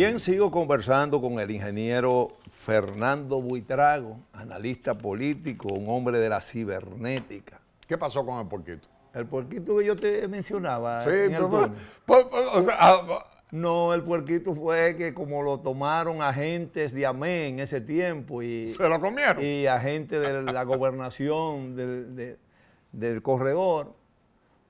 Bien sigo conversando con el ingeniero Fernando Buitrago, analista político, un hombre de la cibernética. ¿Qué pasó con el puerquito? El puerquito que yo te mencionaba. Sí, pero, pues, pues, pues, ah, ah. no, el puerquito fue que como lo tomaron agentes de AME en ese tiempo y... Se lo comieron. Y agentes de la gobernación del corredor.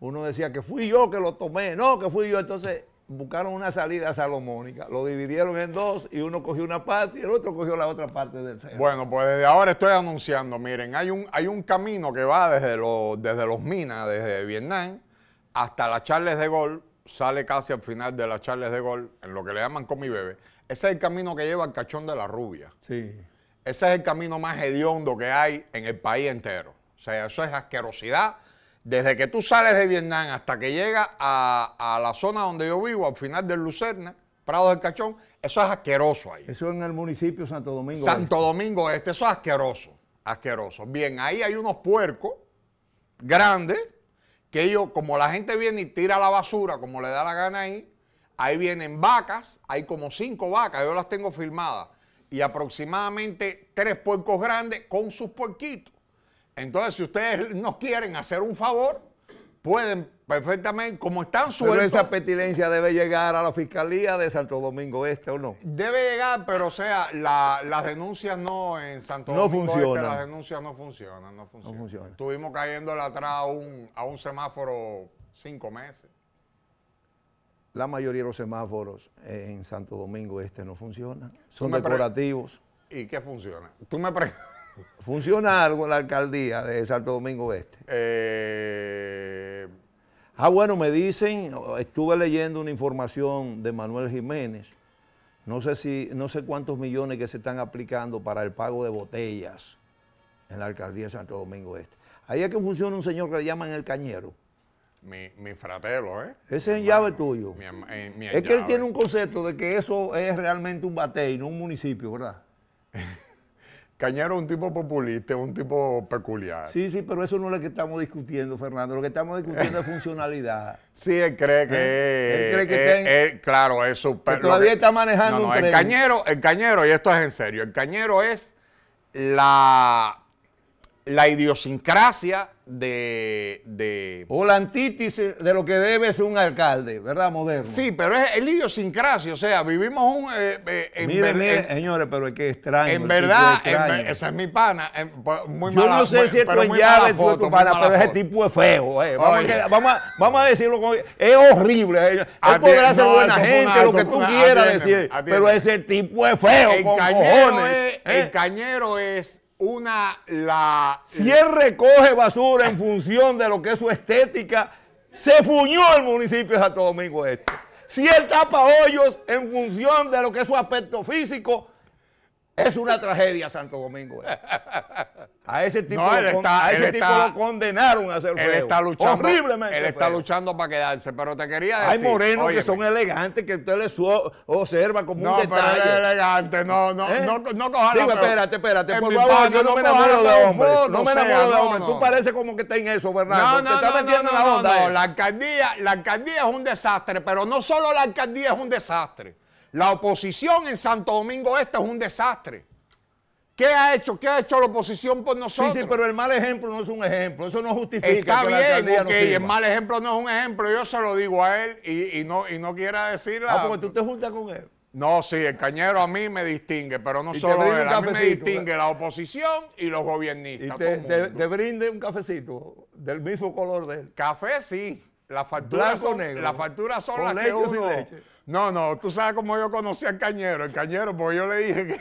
Uno decía que fui yo que lo tomé, no, que fui yo. Entonces, buscaron una salida salomónica, lo dividieron en dos y uno cogió una parte y el otro cogió la otra parte del cerro. Bueno, pues desde ahora estoy anunciando, miren, hay un, hay un camino que va desde, los, desde los minas, desde Vietnam, hasta las Charles de Gol. sale casi al final de las Charles de Gol, en lo que le llaman Comi bebé Ese es el camino que lleva al cachón de la rubia. Sí. Ese es el camino más hediondo que hay en el país entero. O sea, eso es asquerosidad desde que tú sales de Vietnam hasta que llegas a, la zona donde yo vivo, al final del Lucerna, Prado del Cachón, eso es asqueroso ahí. Eso en el municipio Santo Domingo Santo Domingo Este, eso es asqueroso, asqueroso. Bien, ahí hay unos puercos grandes que ellos, como la gente viene y tira la basura como le da la gana ahí, ahí vienen vacas, hay como cinco vacas, yo las tengo filmadas, y aproximadamente tres puercos grandes con sus puerquitos. Entonces, si ustedes nos quieren hacer un favor, pueden perfectamente, como están sueltos. Pero esa petilencia debe llegar a la Fiscalía de Santo Domingo Este, ¿o no? Debe llegar, pero o sea, las denuncias no en Santo Domingo Este, las denuncias no funcionan, no funcionan. Estuvimos cayendo atrás a un, a un semáforo cinco meses. La mayoría de los semáforos en Santo Domingo Este no funcionan, son decorativos. ¿Y qué funciona? Tú me preguntas. ¿Funciona algo en la alcaldía de Santo Domingo Este? Eh... Ah, bueno, me dicen, estuve leyendo una información de Manuel Jiménez, no sé, si, no sé cuántos millones que se están aplicando para el pago de botellas en la alcaldía de Santo Domingo Este. Ahí es que funciona un señor que le llaman el cañero. Mi, mi fratelo, ¿eh? Ese es llave tuyo. Eh, es que él tiene un concepto de que eso es realmente un batey, no un municipio, ¿verdad? Cañero es un tipo populista, un tipo peculiar. Sí, sí, pero eso no es lo que estamos discutiendo, Fernando. Lo que estamos discutiendo es funcionalidad. Sí, él cree que. ¿Eh? Él cree que. Él, claro, es super. todavía está manejando no, el cañero, el cañero, y esto es en serio, el cañero es la, la idiosincrasia de, de, O la antítesis de lo que debe ser un alcalde, ¿verdad? Moderno. Sí, pero es el idiosincrasia, o sea, vivimos un... Eh, eh, en señores, pero es que extraño. En verdad, esa es mi pana, muy pues, muy Yo no sé si esto es llave, pero ese tipo es feo. Eh. Vamos, a, vamos, vamos, a, decirlo como... Es horrible. Eh. Él podrá ser buena gente, lo que tú quieras decir, pero ese tipo es feo, el El cañero es una la. Si él recoge basura en función de lo que es su estética, se fuñó el municipio de Santo Domingo Este. Si él tapa hoyos en función de lo que es su aspecto físico, es una tragedia Santo Domingo. Eh. A ese tipo, a ese tipo lo condenaron a hacer feo. Él está luchando. Horriblemente él está luchando para quedarse, pero te quería decir. Hay morenos que son elegantes, que usted les observa como un detalle. No, pero él elegante. No, no, ¿Eh? no, no coja Digo, espérate, espérate. por favor, no, me enamoro de hombres. No me enamoro de hombres. Tú pareces como que está en eso, Bernardo. No, no, te está metiendo la onda. No, la alcaldía, la alcaldía es un desastre, pero no solo la alcaldía es un desastre. La oposición en Santo Domingo Este es un desastre. ¿Qué ha hecho? ¿Qué ha hecho la oposición por nosotros? Sí, sí, pero el mal ejemplo no es un ejemplo. Eso no justifica. Está bien, la el mal ejemplo no es un ejemplo. Yo se lo digo a él y, no, y no quiera decir. Ah, porque tú te juntas con él. No, sí, el cañero a mí me distingue, pero no solo él. A mí me distingue la oposición y los gobiernistas. Y te, te brinde un cafecito del mismo color de él. Café, sí. Las facturas son, negro. Las facturas son las que uno... No, no, tú sabes cómo yo conocí al cañero. El cañero, porque yo le dije que,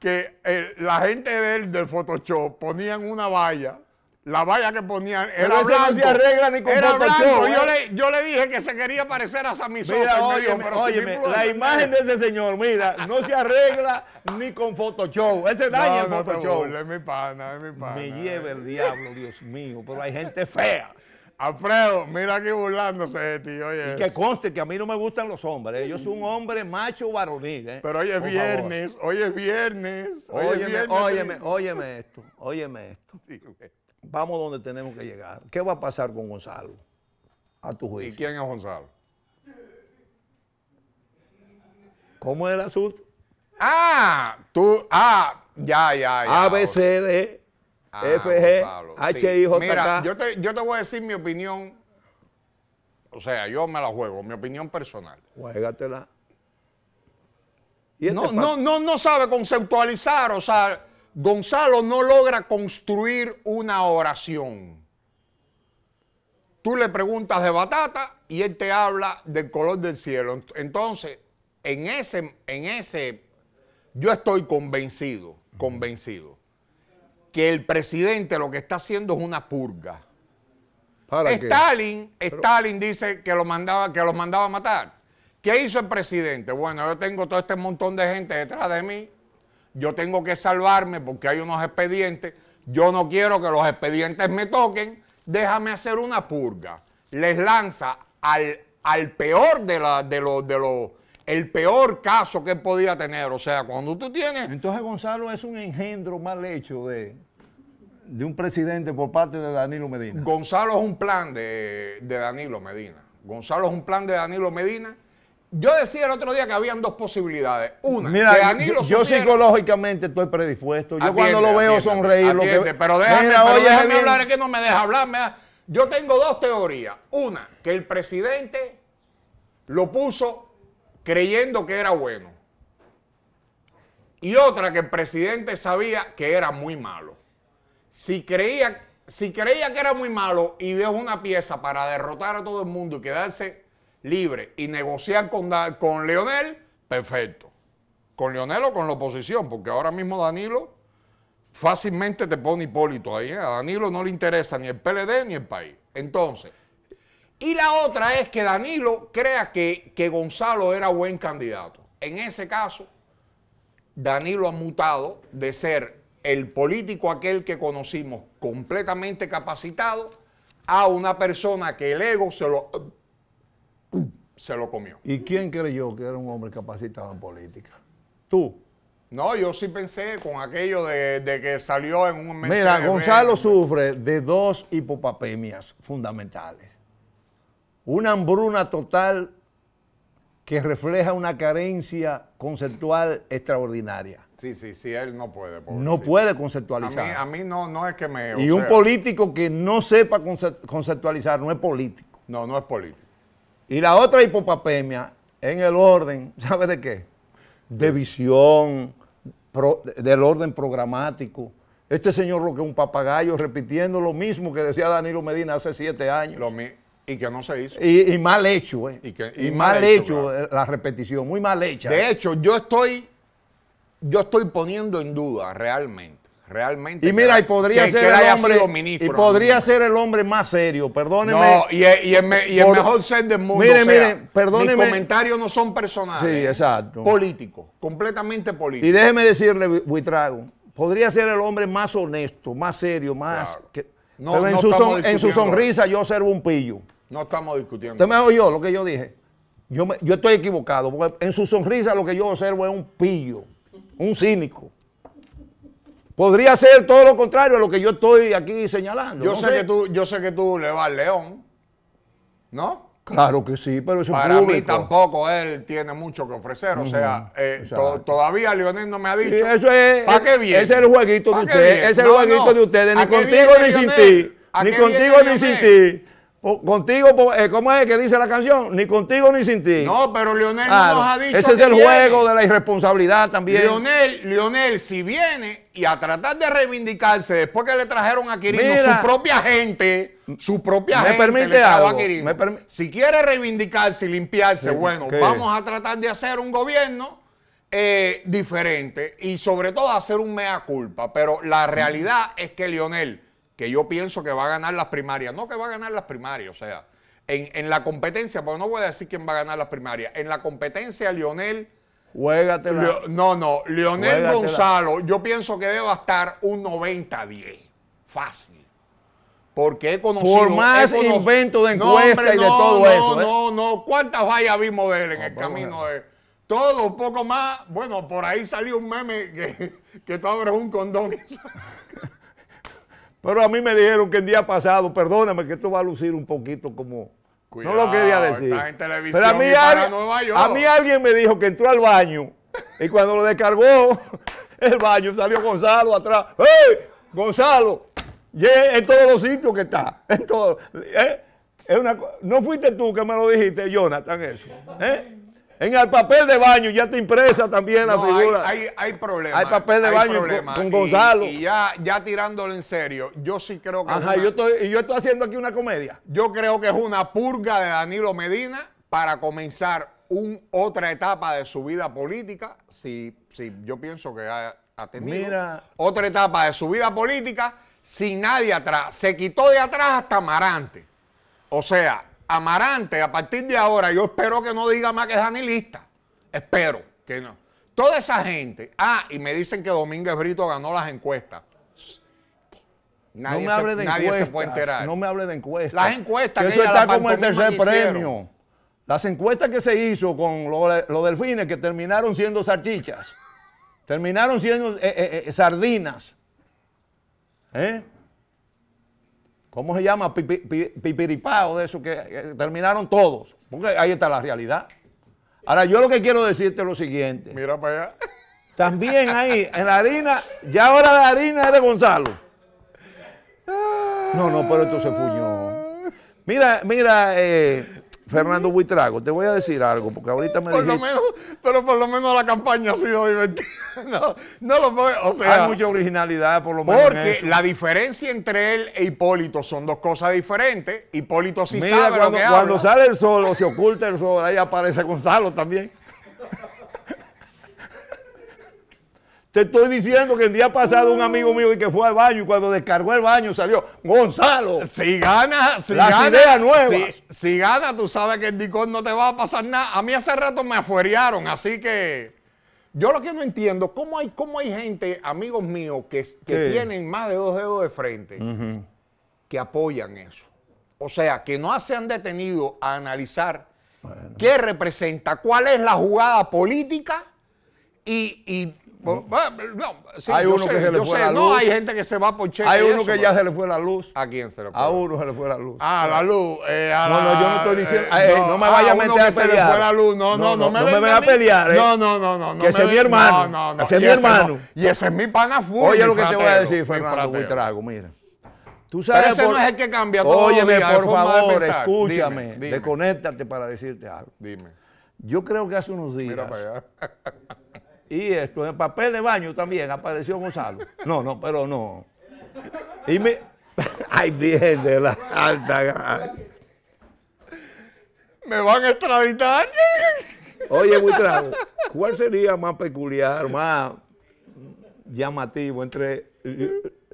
que eh, la gente del, del Photoshop ponían una valla la valla que ponían era blanco. No se arregla ni con era blanco. Yo, ¿eh? le, yo, le, dije que se quería parecer a Sammy Sosa. pero la imagen de ese señor, mira, no se arregla ni con Photoshop. Ese daño no, no Photoshop. es mi pana, es mi pana. Me lleva el diablo, Dios mío. Pero hay gente fea. Alfredo, mira aquí burlándose de ti, oye. Y que conste que a mí no me gustan los hombres. Yo soy un hombre macho varonil. ¿eh? Pero hoy es viernes, hoy es viernes. Óyeme, Óyeme, esto, óyeme esto. Vamos donde tenemos que llegar. ¿Qué va a pasar con Gonzalo? A tu juicio. ¿Y quién es Gonzalo? ¿Cómo es el azul? Ah, tú, ah, ya, ya, ya. A, B, Ah, FG, Mira, yo te, yo te voy a decir mi opinión. O sea, yo me la juego, mi opinión personal. Juégatela. Este no, no, no, no sabe conceptualizar, o sea, Gonzalo no logra construir una oración. Tú le preguntas de batata y él te habla del color del cielo. Entonces, en ese, en ese, yo estoy convencido, convencido, que el presidente lo que está haciendo es una purga. Stalin, Stalin dice que lo mandaba, que los mandaba a matar. ¿Qué hizo el presidente? Bueno, yo tengo todo este montón de gente detrás de mí. Yo tengo que salvarme porque hay unos expedientes. Yo no quiero que los expedientes me toquen. Déjame hacer una purga. Les lanza al, al peor de, la, de, los, de, los, el peor caso que él podía tener. O sea, cuando tú tienes... Entonces Gonzalo es un engendro mal hecho de, de un presidente por parte de Danilo Medina. Gonzalo es un plan de, Danilo Medina. Gonzalo es un plan de Danilo Medina. Yo decía el otro día que habían dos posibilidades. Una, que Danilo yo, psicológicamente estoy predispuesto. Yo cuando lo veo sonreír, lo que... pero déjame, déjame hablar, es que no me deja hablar. Yo tengo dos teorías. Una, que el presidente lo puso creyendo que era bueno y otra que el presidente sabía que era muy malo. Si creía, si creía que era muy malo y dejó una pieza para derrotar a todo el mundo y quedarse libre y negociar con, con Leonel, perfecto. Con Leonel o con la oposición, porque ahora mismo Danilo fácilmente te pone Hipólito ahí. ¿eh? A Danilo no le interesa ni el PLD ni el país. Entonces, y la otra es que Danilo crea que, Gonzalo era buen candidato. En ese caso, Danilo ha mutado de ser el político aquel que conocimos completamente capacitado a una persona que el ego se lo, se lo comió. ¿Y quién creyó que era un hombre capacitado en política? ¿Tú? No, yo sí pensé con aquello de, de que salió en un mensaje. Mira, Gonzalo sufre de dos hipopapemias fundamentales una hambruna total que refleja una carencia conceptual extraordinaria. Sí, sí, sí, él no puede. no puede conceptualizar. A mí, no, no es que me... Y un político que no sepa conceptualizar no es político. No, no es político. Y la otra hipopapemia, en el orden, ¿sabe de qué? De visión, del orden programático. Este señor lo que es un papagayo repitiendo lo mismo que decía Danilo Medina hace siete años. Lo mismo. Y que no se hizo. Y, mal hecho, ¿eh? Y, mal, hecho, eh, la repetición, muy mal hecha. De hecho, yo estoy, yo estoy poniendo en duda realmente realmente. Y mira, y podría ser el hombre, ministro, y podría ser el hombre más serio, perdóneme. No, y, el, mejor ser del mundo. Mire, mire, perdóneme. Mis comentarios no son personales. Sí, eh, exacto. Políticos, completamente político Y déjeme decirle, Buitrago, podría ser el hombre más honesto, más serio, más... pero en, su, en su sonrisa yo observo un pillo. No estamos discutiendo. Usted me oyó lo que yo dije. Yo, yo estoy equivocado, porque en su sonrisa lo que yo observo es un pillo, un cínico. Podría ser todo lo contrario a lo que yo estoy aquí señalando. Yo, sé, Que, tú, yo sé que tú le vas al león, ¿no? Claro que sí, pero eso Para público. mí tampoco él tiene mucho que ofrecer. O sea, eh, todavía Leonel no me ha dicho. eso es. ¿Para qué Ese es el jueguito de ustedes. Ese es el jueguito de ustedes. Ni contigo ni sin ti. Ni contigo ni sin ti. Contigo, eh, ¿cómo es que dice la canción? Ni contigo ni sin ti. No, pero Lionel no nos ha dicho. Ese es el juego de la irresponsabilidad también. Lionel, si viene y a tratar de reivindicarse después que le trajeron a Quirino su propia gente, su propia gente permite le a Quirino. si quiere reivindicarse y limpiarse, bueno, vamos a tratar de hacer un gobierno eh, diferente y sobre todo hacer un mea culpa. Pero la realidad es que Lionel que yo pienso que va a ganar las primarias. No que va a ganar las primarias, o sea, en, la competencia, pero no voy a decir quién va a ganar las primarias, en la competencia Lionel... Juégatela. no, no, Lionel Gonzalo, yo pienso que debe estar un 90-10, fácil. Porque he conocido. Por más inventos de encuesta y de todo eso. No, ¿eh? no, no. ¿Cuántas vallas vimos de él en el camino de.? Todo un poco más. Bueno, por ahí salió un meme que, que tú abres un condón pero a mí me dijeron que el día pasado, perdóname que esto va a lucir un poquito como... no lo quería decir. Pero a mí, alguien, a mí alguien me dijo que entró al baño y cuando lo descargó el baño salió Gonzalo atrás. ¡Ey! Gonzalo, en todos los sitios que está. En todo, eh, es una, no fuiste tú que me lo dijiste, Jonathan, eso. ¿eh? En el papel de baño ya te impresa también la figura. Hay, hay, hay problemas. Hay papel de baño con, Gonzalo. Y, ya, ya tirándolo en serio, yo sí creo que. Ajá, yo estoy, yo estoy haciendo aquí una comedia. Yo creo que es una purga de Danilo Medina para comenzar un, otra etapa de su vida política. Si, si yo pienso que ha, tenido Mira. otra etapa de su vida política sin nadie atrás. Se quitó de atrás hasta Marante. O sea, Amarante, a partir de ahora, yo espero que no diga más que es anilista. Espero que no. Toda esa gente. Ah, y me dicen que Domínguez Brito ganó las encuestas. Nadie, no me hable de se puede enterar. No me hable de encuestas. Las encuestas. Que premio. Las encuestas que se hizo con los delfines que terminaron siendo salchichas. Terminaron siendo eh, eh, eh, sardinas. ¿Eh? ¿cómo se llama? Pipiripao de eso que terminaron todos. Porque ahí está la realidad. Ahora, yo lo que quiero decirte es lo siguiente. Mira para allá. También ahí, en la harina, ya ahora la harina es de Gonzalo. No, no, pero esto se fuñó. Mira, mira, eh, Fernando Buitrago, te voy a decir algo, porque ahorita me por Pero por lo menos la campaña ha sido divertida. No, no lo puedo, Hay mucha originalidad, por lo menos Porque la diferencia entre él e Hipólito son dos cosas diferentes. Hipólito sí sabe cuando, lo que cuando sale el sol o se oculta el sol, ahí aparece Gonzalo también. Te estoy diciendo que el día pasado un amigo mío y que fue al baño y cuando descargó el baño salió, Gonzalo. Si gana, si las gana, ideas Si, gana, tú sabes que el Dicor no te va a pasar nada. A mí hace rato me afuerearon, así que yo lo que no entiendo, ¿cómo hay, cómo hay gente, amigos míos, que, tienen más de dos dedos de frente que apoyan eso? O sea, que no se han detenido a analizar qué representa, cuál es la jugada política y no, hay uno que se le fue la luz. No, hay gente que se va por cheque. Hay uno que ya se le fue la luz. ¿A quién se le fue? A uno se le fue la luz. Ah, la luz. Eh, no, no, yo no estoy diciendo. Eh, eh, no, me vaya a meter a pelear. fue la luz. No, no, no, me, me, a pelear. No, no, no, no. Que ese es mi hermano. No, no, Ese es mi hermano. Y ese es mi pana afuera. Oye, lo que te voy a decir, Fernando trago, mira. Tú sabes Pero ese no es el que cambia todo. Óyeme, por favor, escúchame, dime, para decirte algo. Dime. Yo creo que hace unos días. Mira para allá. Y esto, en papel de baño también apareció Gonzalo. No, no, pero no. Y me. Ay, bien de la alta. Me van a extravitar. Oye, Buitrago, ¿cuál sería más peculiar, más llamativo entre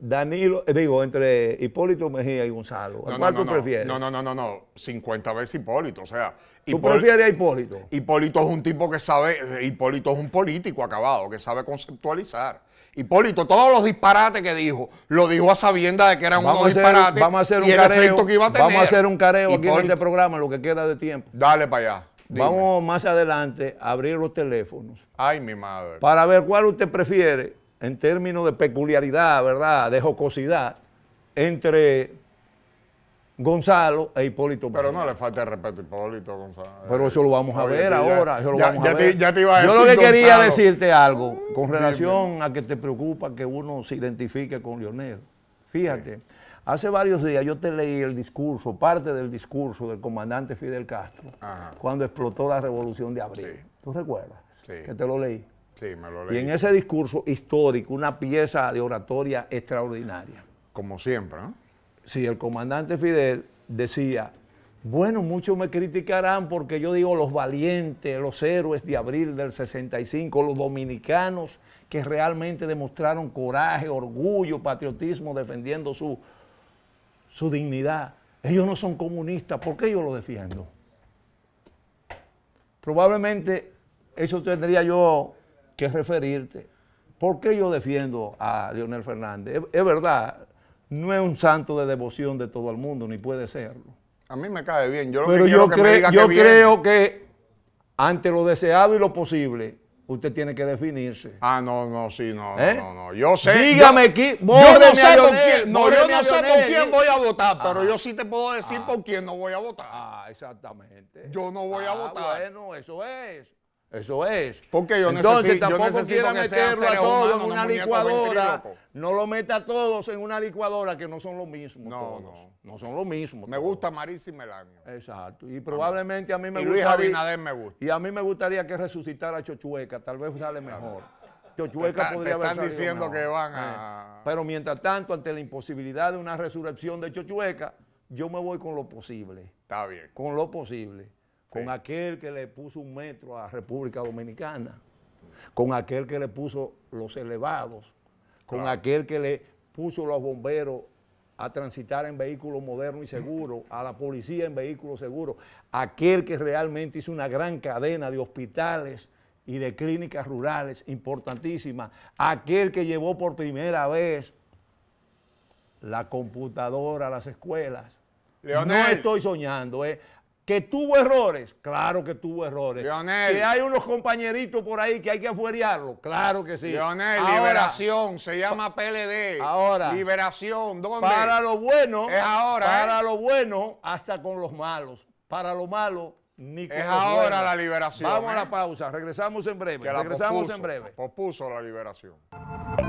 Danilo, eh, digo, entre Hipólito Mejía y Gonzalo. No, ¿Cuál tú prefieres? No, no, no, no, 50 veces Hipólito, o sea. ¿Tú prefieres a Hipólito? Hipólito es un tipo que sabe, Hipólito es un político acabado, que sabe conceptualizar. Hipólito, todos los disparates que dijo, lo dijo a sabienda de que eran unos disparates vamos a hacer un y careo, Vamos a hacer un careo aquí en este programa, lo que queda de tiempo. Dale para allá. Vamos más adelante a abrir los teléfonos. Ay, mi madre. Para ver cuál usted prefiere en términos de peculiaridad, ¿verdad? De jocosidad entre Gonzalo e Hipólito Pero no le falta el respeto a Hipólito Gonzalo. Pero eso lo vamos a ver ahora. lo iba a Yo lo que quería decirte algo con relación a que te preocupa que uno se identifique con Lionel. Fíjate, hace varios días yo te leí el discurso, parte del discurso del comandante Fidel Castro, cuando explotó la revolución de abril. ¿Tú recuerdas? Que te lo leí. Y en ese discurso histórico, una pieza de oratoria extraordinaria. Como siempre, ¿no? Sí, el comandante Fidel decía, bueno, muchos me criticarán porque yo digo los valientes, los héroes de abril del 65, los dominicanos que realmente demostraron coraje, orgullo, patriotismo defendiendo su, su dignidad. Ellos no son comunistas, ¿por qué yo lo defiendo? Probablemente eso tendría yo que referirte. ¿Por qué yo defiendo a Leonel Fernández? Es, verdad, no es un santo de devoción de todo el mundo, ni puede serlo. A mí me cae bien. Yo lo Pero yo, que yo creo que ante lo deseado y lo posible, usted tiene que definirse. Ah, no, no, sí, no, ¿Eh? no, no, Yo sé. Dígame Yo, no sé por quién. No, yo no sé por quién voy a votar, pero yo sí te puedo decir por ah. quién no voy a votar. Ah, exactamente. Yo no voy a ah, votar. Bueno, eso es. Eso es. Porque yo Entonces, necesito, tampoco yo necesito quiera que meterlo a todos en una licuadora. No lo meta a todos en una licuadora que no son lo mismo. No, todos. no. No son lo mismo. Me gusta Marisa y Melanio. Exacto. Y probablemente a mí me y Luis gustaría. Abinader me gusta. Y a mí me gustaría que resucitara Chochueca. Tal vez sale mejor. Chochueca podría haber están diciendo que van a. Eh, pero mientras tanto, ante la imposibilidad de una resurrección de Chochueca, yo me voy con lo posible. Está bien. Con lo posible con aquel que le puso un metro a República Dominicana, con aquel que le puso los elevados, con aquel que le puso los bomberos a transitar en vehículos modernos y seguros, a la policía en vehículos seguros, aquel que realmente hizo una gran cadena de hospitales y de clínicas rurales importantísimas, aquel que llevó por primera vez la computadora a las escuelas. Leonel. No estoy soñando, eh que tuvo errores, claro que tuvo errores. Que hay unos compañeritos por ahí que hay que afuerearlo, claro que sí. Leonel, liberación, se llama PLD. Ahora. Liberación, ¿dónde? Para lo bueno. Es ahora. Para ¿eh? lo bueno, hasta con los malos. Para lo malo, ni con Es ahora la liberación. Vamos a la ¿eh? pausa, regresamos en breve. regresamos en breve. Opuso la liberación.